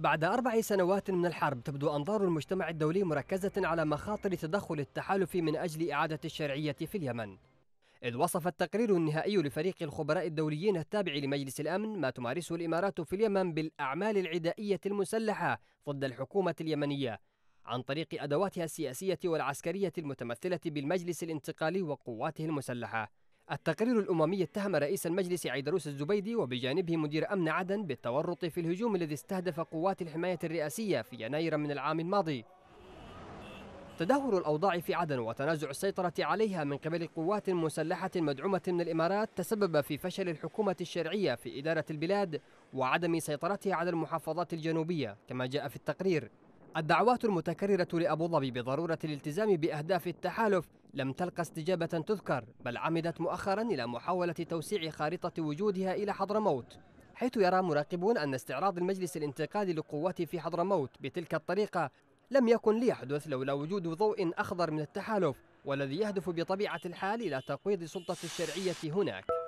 بعد أربع سنوات من الحرب تبدو أنظار المجتمع الدولي مركزة على مخاطر تدخل التحالف من أجل إعادة الشرعية في اليمن إذ وصف التقرير النهائي لفريق الخبراء الدوليين التابع لمجلس الأمن ما تمارسه الإمارات في اليمن بالأعمال العدائية المسلحة ضد الحكومة اليمنية عن طريق أدواتها السياسية والعسكرية المتمثلة بالمجلس الانتقالي وقواته المسلحة التقرير الأممي اتهم رئيس المجلس عيدروس الزبيدي وبجانبه مدير أمن عدن بالتورط في الهجوم الذي استهدف قوات الحماية الرئاسية في يناير من العام الماضي تدهور الأوضاع في عدن وتنازع السيطرة عليها من قبل قوات مسلحة مدعومة من الإمارات تسبب في فشل الحكومة الشرعية في إدارة البلاد وعدم سيطرتها على المحافظات الجنوبية كما جاء في التقرير الدعوات المتكررة لأبوظبي بضرورة الالتزام بأهداف التحالف لم تلقى استجابة تذكر بل عمدت مؤخرا إلى محاولة توسيع خارطة وجودها إلى حضرموت حيث يرى مراقبون أن استعراض المجلس الانتقالي لقواته في حضرموت بتلك الطريقة لم يكن ليحدث لولا وجود ضوء أخضر من التحالف والذي يهدف بطبيعة الحال إلى تقويض سلطة الشرعية هناك